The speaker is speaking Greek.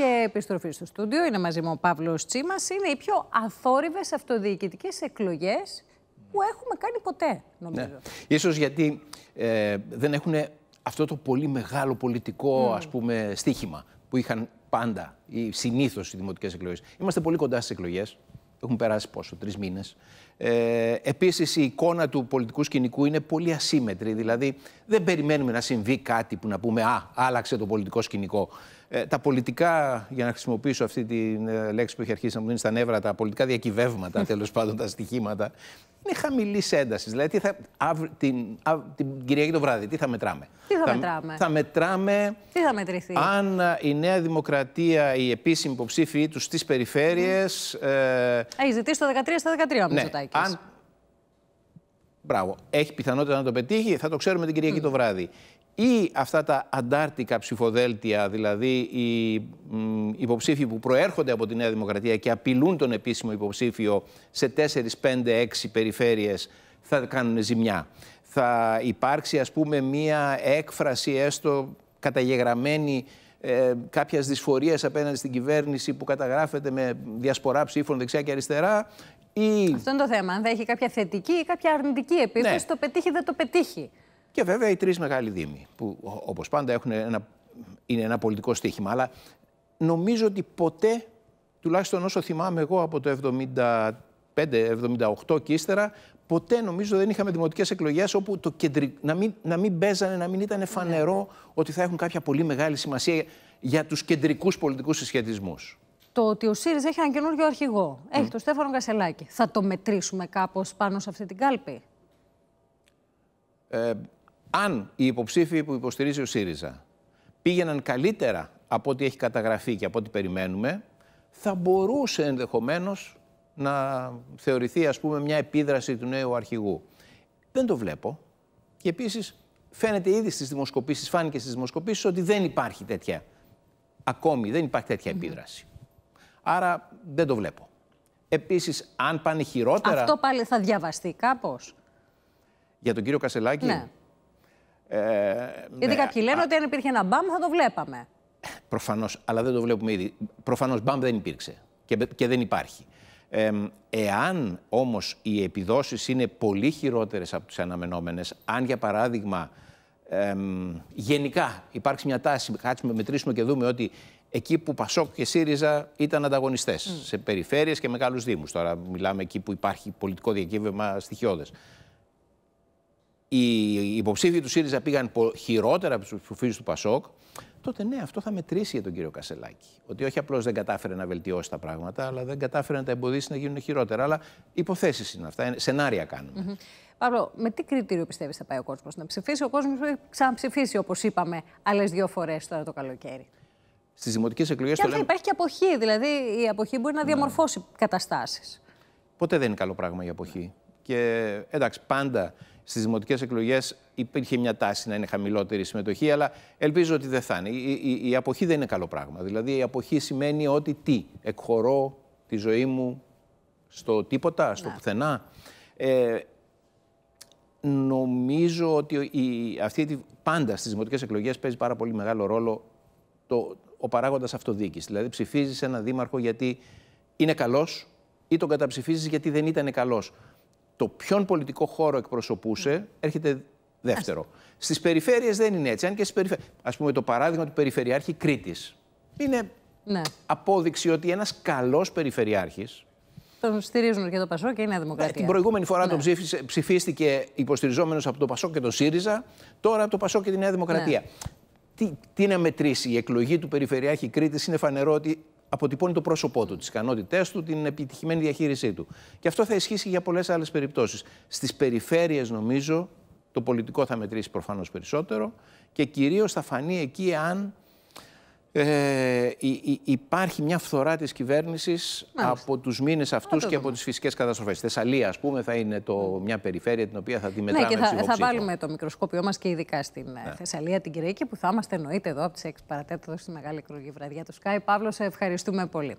και επιστροφή στο στούντιο. Είναι μαζί μου ο Παύλος Τσίμας. Είναι οι πιο αθόρυβες αυτοδιοικητικές εκλογές που έχουμε κάνει ποτέ, νομίζω. Ναι. Ίσως γιατί ε, δεν έχουν αυτό το πολύ μεγάλο πολιτικό ας πούμε, στίχημα που είχαν πάντα ή συνήθως οι δημοτικές εκλογές. Είμαστε πολύ κοντά στις εκλογές. Έχουν περάσει πόσο, τρεις μήνες. Ε, Επίσης, η εικόνα του πολιτικού σκηνικού είναι πολύ ασύμετρη. Δηλαδή, δεν περιμένουμε να συμβεί κάτι που να πούμε Α, άλλαξε το πολιτικό σκηνικό. Ε, τα πολιτικά, για να χρησιμοποιήσω αυτή τη ε, λέξη που έχει αρχίσει να μου δίνεις στα νεύρα, τα πολιτικά διακυβεύματα, τέλος πάντων, τα στοιχήματα, είναι χαμηλής έντασης. Δηλαδή, θα, την, την Κυριακή το βράδυ, τι θα μετράμε. Τι θα, μετράμε. Θα μετράμε. Τι θα μετρηθεί. Αν ε, η Νέα Δημοκρατία, η επίσημη υποψήφοι τους στις περιφέρειες. Ε, Έχει ζητήσει το 13 στα 13 ο ναι, Μπράβο. Έχει πιθανότητα να το πετύχει, θα το ξέρουμε την Κυριακή το βράδυ. Ή αυτά τα αντάρτικα ψηφοδέλτια, δηλαδή οι υποψήφοι που προέρχονται από τη Νέα Δημοκρατία και απειλούν τον επίσημο υποψήφιο σε 4, 5, 6 περιφέρειες, θα κάνουν ζημιά. Θα υπάρξει, ας πούμε, μία έκφραση έστω καταγεγραμμένη ε, κάποιας απέναντι στην κυβέρνηση που καταγράφεται με διασπορά ψήφων δεξιά και αριστερά ή... Αυτό είναι το θέμα. Αν θα έχει κάποια θετική ή κάποια αρνητική επίπτωση, ναι. το πετύχει ή δεν το πετύχει. Και βέβαια οι τρεις μεγάλοι δήμοι, που όπως πάντα έχουν ένα, είναι ένα πολιτικό στοίχημα. Αλλά νομίζω ότι ποτέ, τουλάχιστον όσο θυμάμαι εγώ από το 75-78 και ύστερα, ποτέ νομίζω δεν είχαμε δημοτικές εκλογές όπου το κεντρι... να, μην, να μην παίζανε, να μην ήταν φανερό ναι. ότι θα έχουν κάποια πολύ μεγάλη σημασία για τους κεντρικούς πολιτικούς συσχετισμούς το ότι ο ΣΥΡΙΖΑ έχει έναν καινούριο αρχηγό. Έχει mm. τον Στέφανο Κασελάκη. Θα το μετρήσουμε κάπως πάνω σε αυτή την κάλπη. Ε, αν οι υποψήφοι που υποστηρίζει ο ΣΥΡΙΖΑ πήγαιναν καλύτερα από ό,τι έχει καταγραφεί και από ό,τι περιμένουμε, θα μπορούσε ενδεχομένως να θεωρηθεί ας πούμε μια επίδραση του νέου αρχηγού. Δεν το βλέπω. Και επίσης φαίνεται ήδη στις δημοσκοπήσεις, φάνηκε στις δημοσκοπήσεις ότι δεν υπάρχει τέτοια, ακόμη δεν υπάρχει τέτοια επίδραση. Άρα δεν το βλέπω. Επίσης, αν πάνε χειρότερα. Αυτό πάλι θα διαβαστεί κάπως. Για τον κύριο Κασελάκη. Ναι. Ε, Γιατί ναι. κάποιοι λένε ότι αν υπήρχε ένα μπαμ θα το βλέπαμε. Προφανώς, αλλά δεν το βλέπουμε ήδη. Προφανώς μπαμ δεν υπήρξε και, και δεν υπάρχει. εάν όμως οι επιδόσεις είναι πολύ χειρότερες από τις αναμενόμενες, αν για παράδειγμα γενικά υπάρχει μια τάση, κάτσουμε, μετρήσουμε και δούμε ότι εκεί που Πασόκ και ΣΥΡΙΖΑ ήταν ανταγωνιστές σε περιφέρειες και μεγάλους Δήμους. Τώρα μιλάμε εκεί που υπάρχει πολιτικό διακύβευμα στοιχειώδες. Οι υποψήφοι του ΣΥΡΙΖΑ πήγαν χειρότερα από τους υποψηφίου του Πασόκ τότε ναι, αυτό θα μετρήσει για τον κύριο Κασελάκη. Ότι όχι απλώς δεν κατάφερε να βελτιώσει τα πράγματα, αλλά δεν κατάφερε να τα εμποδίσει να γίνουν χειρότερα. Αλλά υποθέσεις είναι αυτά, σενάρια κάνουμε. Mm Παύλο, με τι κριτήριο πιστεύεις θα πάει ο κόσμος να ψηφίσει, Ο κόσμος έχει ξαναψηφίσει, όπως είπαμε, άλλες δύο φορές τώρα το καλοκαίρι. Στις δημοτικές εκλογές. Και λέμε... υπάρχει και αποχή. Δηλαδή, η αποχή μπορεί να ναι. διαμορφώσει καταστάσεις. Ποτέ δεν είναι καλό πράγμα η αποχή. Και εντάξει, πάντα στις δημοτικές εκλογές υπήρχε μια τάση να είναι χαμηλότερη η συμμετοχή, αλλά ελπίζω ότι δεν θα είναι. Η, η, αποχή δεν είναι καλό πράγμα. Δηλαδή, η αποχή σημαίνει ότι τι, εκχωρώ τη ζωή μου στο τίποτα, στο πουθενά. Ε, νομίζω ότι η, αυτή, πάντα στις δημοτικές εκλογές παίζει πάρα πολύ μεγάλο ρόλο το, ο παράγοντας αυτοδίκηση. Δηλαδή ψηφίζεις ένα δήμαρχο γιατί είναι καλός ή τον καταψηφίζεις γιατί δεν ήταν καλός το ποιον πολιτικό χώρο εκπροσωπούσε έρχεται δεύτερο. Στις περιφέρειες δεν είναι έτσι. Αν και στις περιφέρειε. Ας πούμε, το παράδειγμα του Περιφερειάρχη Κρήτης. Είναι ναι. απόδειξη ότι ένας καλός Περιφερειάρχης. Τον στηρίζουν και το Πασό και η Νέα ε, Δημοκρατία. την προηγούμενη φορά ναι. τον ψήφισε, ψηφίστηκε υποστηριζόμενος από το Πασό και τον ΣΥΡΙΖΑ, τώρα από το Πασό και τη Νέα Δημοκρατία. Ναι. Τι, τι να μετρήσει η εκλογή του Περιφερειάρχη Κρήτης είναι φανερό ότι αποτυπώνει το πρόσωπό του, τις ικανότητές του, την επιτυχημένη διαχείρισή του. Και αυτό θα ισχύσει για πολλές άλλες περιπτώσεις. Στις περιφέρειες, νομίζω, το πολιτικό θα μετρήσει προφανώς περισσότερο και κυρίως θα φανεί εκεί αν ε, υπάρχει μια φθορά της κυβέρνησης από τους μήνες αυτούς και από τις φυσικές καταστροφές. Θεσσαλία, ας πούμε, θα είναι το, μια περιφέρεια την οποία θα τη ναι, μετράμε Ναι, και θα, βάλουμε το μικροσκόπιό μας και ειδικά στην ε, ναι. Θεσσαλία την Κυριακή, που θα είμαστε εννοείται εδώ από τις 6 στη Μεγάλη Εκλογή Βραδιά του Σκάι Παύλο, σε ευχαριστούμε πολύ.